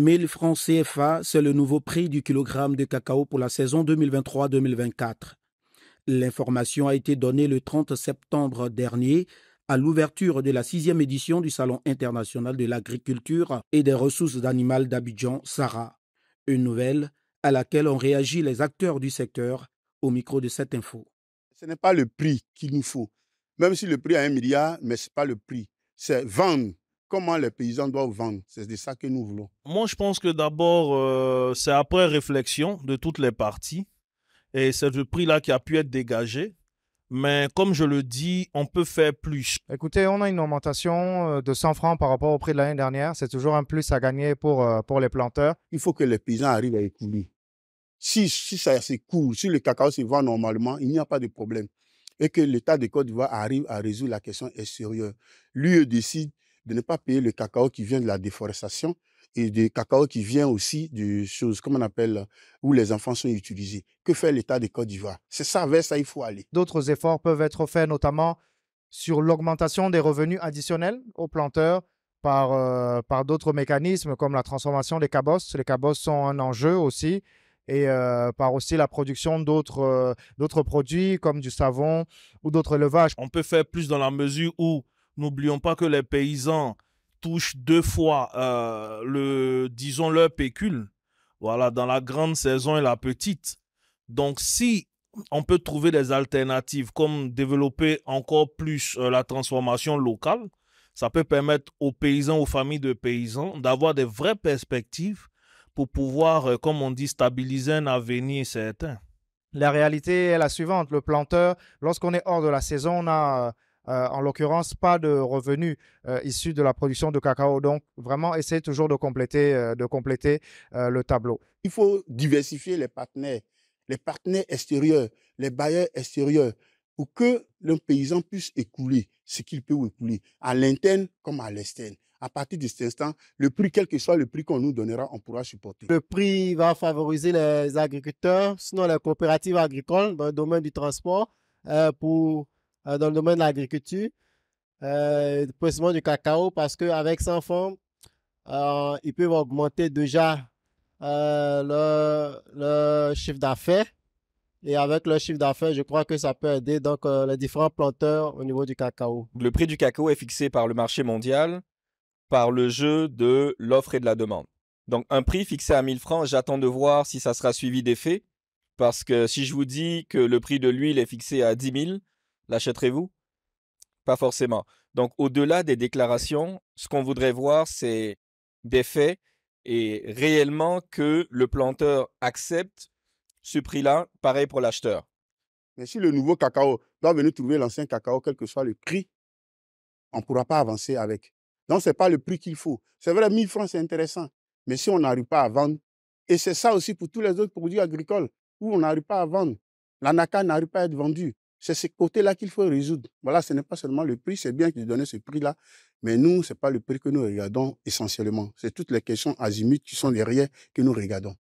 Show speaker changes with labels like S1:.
S1: 1000 francs CFA, c'est le nouveau prix du kilogramme de cacao pour la saison 2023-2024. L'information a été donnée le 30 septembre dernier à l'ouverture de la sixième édition du Salon international de l'agriculture et des ressources animales d'Abidjan, SARA. Une nouvelle à laquelle ont réagi les acteurs du secteur au micro de cette info. Ce n'est pas le prix qu'il nous faut. Même si le prix est un milliard, mais ce n'est pas le prix. C'est vendre comment les paysans doivent vendre. C'est de ça que nous voulons.
S2: Moi, je pense que d'abord, euh, c'est après réflexion de toutes les parties. Et c'est le prix-là qui a pu être dégagé. Mais comme je le dis, on peut faire plus.
S3: Écoutez, on a une augmentation euh, de 100 francs par rapport au prix de l'année dernière. C'est toujours un plus à gagner pour, euh, pour les planteurs.
S1: Il faut que les paysans arrivent à écouler. Si, si ça s'écoule, si le cacao se vend normalement, il n'y a pas de problème. Et que l'État de Côte d'Ivoire arrive à résoudre la question extérieure. Lui e décide de ne pas payer le cacao qui vient de la déforestation et du cacao qui vient aussi de choses, comme on appelle, où les enfants sont utilisés. Que fait l'État de Côte d'Ivoire
S3: C'est ça, vers ça, il faut aller. D'autres efforts peuvent être faits, notamment sur l'augmentation des revenus additionnels aux planteurs par, euh, par d'autres mécanismes comme la transformation des cabosses. Les cabosses sont un enjeu aussi et euh, par aussi la production d'autres
S2: euh, d'autres produits comme
S3: du savon ou d'autres
S2: élevages. On peut faire plus dans la mesure où N'oublions pas que les paysans touchent deux fois, euh, le, disons, leur pécule. Voilà, dans la grande saison et la petite. Donc, si on peut trouver des alternatives, comme développer encore plus euh, la transformation locale, ça peut permettre aux paysans, aux familles de paysans, d'avoir des vraies perspectives pour pouvoir, euh, comme on dit, stabiliser un avenir certain.
S3: La réalité est la suivante. Le planteur, lorsqu'on est hors de la saison, on a euh, en l'occurrence pas de revenus euh, issus de la production de cacao. Donc vraiment essayez toujours de compléter, euh, de compléter le tableau. Il faut diversifier les partenaires, les partenaires
S1: extérieurs, les bailleurs extérieurs pour que le paysan puisse écouler ce qu'il peut écouler à l'interne comme à l'externe. À partir de cet instant, le prix, quel que soit le prix qu'on nous donnera, on pourra supporter.
S4: Le prix va favoriser les agriculteurs, sinon les coopératives agricoles dans le domaine du transport pour euh, dans le domaine de l'agriculture, euh, précisément du cacao, parce qu'avec 100 fonds, euh, ils peuvent augmenter déjà euh, leur, chiffre d'affaires. Et avec leur chiffre d'affaires, je crois que ça peut aider donc les différents planteurs au niveau du cacao.
S5: Le prix du cacao est fixé par le marché mondial par le jeu de l'offre et de la demande. Donc un prix fixé à 1000 francs, j'attends de voir si ça sera suivi d'effet. Parce que si je vous dis que le prix de l'huile est fixé à 10 000, l'achèterez-vous Pas forcément. Donc, au-delà des déclarations, ce qu'on voudrait voir, c'est des faits et réellement que le planteur accepte ce prix-là, pareil pour l'acheteur.
S1: Mais si le nouveau cacao doit venir trouver l'ancien cacao, quel que soit le prix, on ne pourra pas avancer avec. Donc, ce n'est pas le prix qu'il faut. C'est vrai, 1000 francs, c'est intéressant. Mais si on n'arrive pas à vendre, et c'est ça aussi pour tous les autres produits agricoles, où on n'arrive pas à vendre, l'anaca n'arrive pas à être vendu, c'est ce côté-là qu'il faut résoudre. Voilà, ce n'est pas seulement le prix, c'est bien de donner ce prix-là, mais nous, ce n'est pas le prix que nous regardons essentiellement. C'est toutes les questions azimuts qui sont derrière que nous regardons.